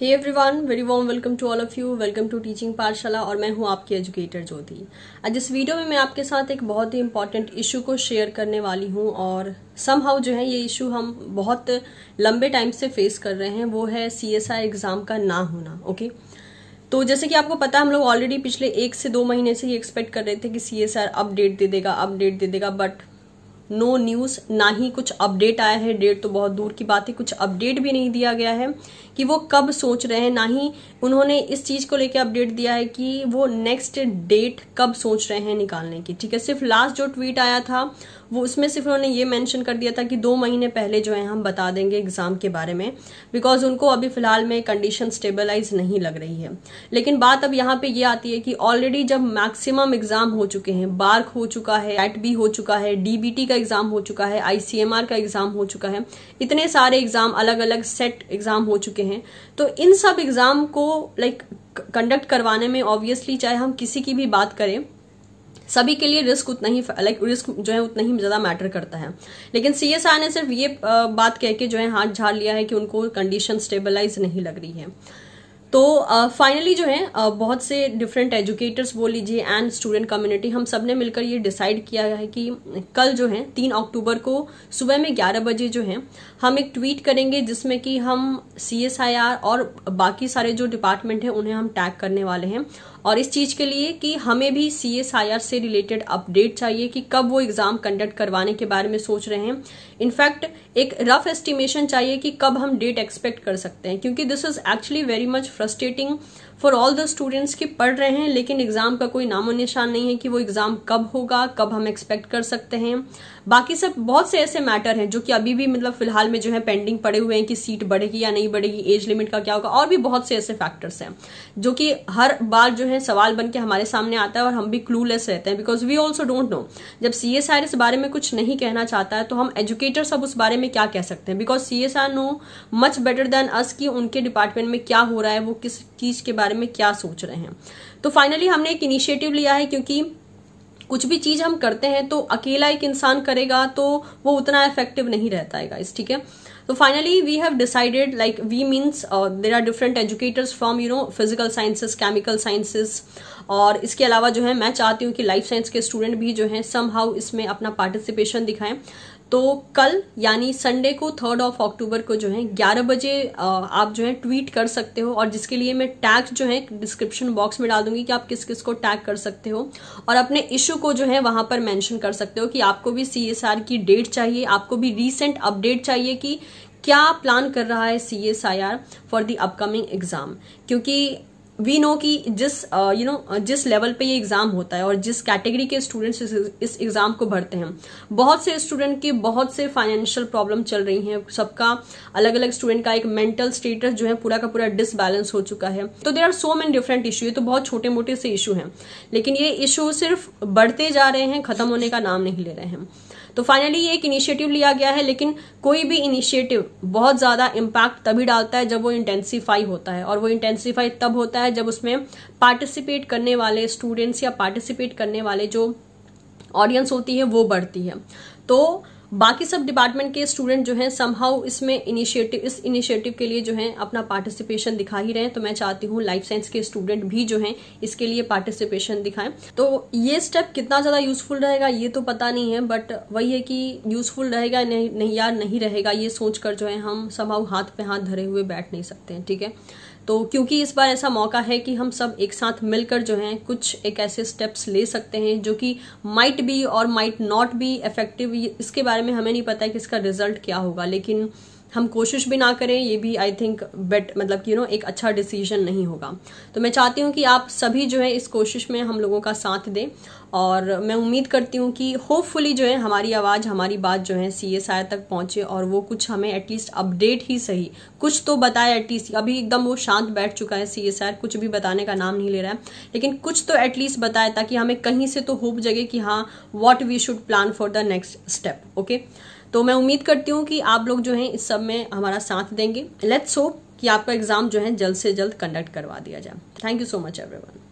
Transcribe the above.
hey everyone very warm welcome to all of you welcome to teaching Pathshala और मैं हूं आपकी एजुकेटर ज्योति आज इस वीडियो में मैं आपके साथ एक बहुत ही इंपॉर्टेंट इशू को शेयर करने वाली हूं और सम हाउ जो है ये इशू हम बहुत लंबे टाइम से फेस कर रहे हैं वो है सी एस आई एग्जाम का ना होना ओके तो जैसे कि आपको पता है हम लोग ऑलरेडी पिछले एक से दो महीने से ही एक्सपेक्ट कर रहे थे कि सी एस आर अपडेट दे देगा अपडेट दे देगा बट नो न्यूज़ ना ही कुछ अपडेट आया है डेट तो बहुत दूर की बात है कुछ अपडेट भी नहीं दिया गया है कि वो कब सोच रहे हैं ना ही उन्होंने इस चीज़ को लेकर अपडेट दिया है कि वो नेक्स्ट डेट कब सोच रहे हैं निकालने की ठीक है सिर्फ लास्ट जो ट्वीट आया था वो उसमें सिर्फ उन्होंने ये मेंशन कर दिया था कि दो महीने पहले जो है हम बता देंगे एग्ज़ाम के बारे में बिकॉज उनको अभी फ़िलहाल में कंडीशन स्टेबलाइज नहीं लग रही है लेकिन बात अब यहाँ पे ये आती है कि ऑलरेडी जब मैक्सिमम एग्ज़ाम हो चुके हैं बार्क हो चुका है एट बी हो चुका है डीबीटी का एग्जाम हो चुका है आईसीएमआर का एग्जाम हो चुका है इतने सारे एग्जाम अलग अलग सेट एग्जाम हो चुके हैं तो इन सब एग्जाम को लाइक like, कंडक्ट करवाने में ऑब्वियसली चाहे हम किसी की भी बात करें सभी के लिए रिस्क उतना ही लाइक रिस्क जो है उतना ही ज़्यादा मैटर करता है लेकिन सी ने सिर्फ ये बात कह के जो है हाथ झाड़ लिया है कि उनको कंडीशन स्टेबलाइज नहीं लग रही है तो फाइनली uh, जो है uh, बहुत से डिफरेंट एजुकेटर्स बोल लीजिए एंड स्टूडेंट कम्युनिटी हम सब ने मिलकर ये डिसाइड किया है कि कल जो है तीन अक्टूबर को सुबह में ग्यारह बजे जो है हम एक ट्वीट करेंगे जिसमें कि हम सी और बाकी सारे जो डिपार्टमेंट हैं उन्हें हम टैग करने वाले हैं और इस चीज़ के लिए कि हमें भी सी से रिलेटेड अपडेट चाहिए कि कब वो एग्ज़ाम कंडक्ट करवाने के बारे में सोच रहे हैं इनफैक्ट एक रफ एस्टिमेशन चाहिए कि कब हम डेट एक्सपेक्ट कर सकते हैं क्योंकि this is actually very much frustrating for all the students कि पढ़ रहे हैं लेकिन एग्ज़ाम का कोई नामो निशान नहीं है कि वो एग्ज़ाम कब होगा कब हम एक्सपेक्ट कर सकते हैं बाकी सब बहुत से ऐसे मैटर हैं जो कि अभी भी मतलब फिलहाल में जो है पेंडिंग पड़े हुए हैं कि सीट बढ़ेगी या नहीं बढ़ेगी एज लिमिट का क्या होगा और भी बहुत से ऐसे फैक्टर्स हैं जो कि हर बार जो है सवाल बन के हमारे सामने आता है और हम भी क्लूलेस रहते हैं because we also don't know जब सी एस आर इस बारे में कुछ नहीं कहना चाहता है तो हम एजुकेटर सब उस बारे में क्या कह सकते हैं because C S R know much better than us कि उनके डिपार्टमेंट में क्या हो रहा है वो किस चीज़ के बारे में क्या सोच रहे हैं तो फाइनली हमने एक इनिशिएटिव लिया है क्योंकि कुछ भी चीज हम करते हैं तो अकेला एक इंसान करेगा तो वो उतना इफेक्टिव नहीं रहता है ठीक है तो finally we have decided like we means there are different educators from you know physical sciences chemical sciences और इसके अलावा जो है मैं चाहती हूँ कि लाइफ साइंस के स्टूडेंट भी जो है सम हाउ इसमें अपना पार्टिसिपेशन दिखाएं तो कल यानी संडे को थर्ड ऑफ अक्टूबर को जो है 11 बजे आप जो है ट्वीट कर सकते हो और जिसके लिए मैं टैग जो है डिस्क्रिप्शन बॉक्स में डाल दूंगी कि आप किस किस को टैग कर सकते हो और अपने इशू को जो है वहां पर मेंशन कर सकते हो कि आपको भी सी की डेट चाहिए आपको भी रिसेंट अपडेट चाहिए कि क्या प्लान कर रहा है C S I R for the upcoming exam क्योंकि वी नो कि जिस यू uh, नो uh, जिस लेवल पे ये एग्ज़ाम होता है और जिस कैटेगरी के स्टूडेंट्स इस एग्ज़ाम को भरते हैं बहुत से स्टूडेंट की बहुत से फाइनेंशियल प्रॉब्लम चल रही हैं सबका अलग अलग स्टूडेंट का एक मेंटल स्टेटस जो है पूरा का पूरा डिसबैलेंस हो चुका है तो there are so many different issue ये तो बहुत छोटे मोटे से इशू हैं लेकिन ये इशू सिर्फ बढ़ते जा रहे हैं ख़त्म होने का नाम नहीं ले रहे हैं तो फाइनली ये एक इनिशिएटिव लिया गया है लेकिन कोई भी इनिशिएटिव बहुत ज़्यादा इम्पैक्ट तभी डालता है जब वो इंटेंसीफाई होता है और वो इंटेंसीफाई तब होता है जब उसमें पार्टिसिपेट करने वाले स्टूडेंट्स या पार्टिसिपेट करने वाले जो ऑडियंस होती है वो बढ़ती है तो बाकी सब डिपार्टमेंट के स्टूडेंट जो हैं समहाउ इसमें इनिशिएटिव इस इनिशिएटिव के लिए जो हैं अपना पार्टिसिपेशन दिखा ही रहे हैं तो मैं चाहती हूँ लाइफ साइंस के स्टूडेंट भी जो हैं इसके लिए पार्टिसिपेशन दिखाएं तो ये स्टेप कितना ज़्यादा यूजफुल रहेगा ये तो पता नहीं है बट वही है कि यूजफुल रहेगा नहीं, नहीं नहीं रहेगा ये सोचकर जो है हम समहाउ हाथ पे हाथ धरे हुए बैठ नहीं सकते हैं ठीक है तो क्योंकि इस बार ऐसा मौका है कि हम सब एक साथ मिलकर जो है कुछ एक ऐसे स्टेप्स ले सकते हैं जो कि माइट बी और माइट नॉट बी इफेक्टिव इसके बारे में हमें नहीं पता है कि इसका रिजल्ट क्या होगा लेकिन हम कोशिश भी ना करें ये भी आई थिंक बेट मतलब कि यू नो एक अच्छा डिसीजन नहीं होगा तो मैं चाहती हूँ कि आप सभी जो है इस कोशिश में हम लोगों का साथ दें और मैं उम्मीद करती हूँ कि होपफुली जो है हमारी आवाज़ हमारी बात जो है सी एस आई तक पहुँचे और वो कुछ हमें एटलीस्ट अपडेट ही सही कुछ तो बताए एटलीस्ट अभी एकदम वो शांत बैठ चुका है सी एस आई कुछ भी बताने का नाम नहीं ले रहा है लेकिन कुछ तो एटलीस्ट बताए ताकि हमें कहीं से तो होप जगे कि हाँ what we should plan for the next step okay तो मैं उम्मीद करती हूँ कि आप लोग जो है इस सब सब में हमारा साथ देंगे लेट्स होप कि आपका एग्जाम जो है जल्द से जल्द कंडक्ट करवा दिया जाए thank you so much everyone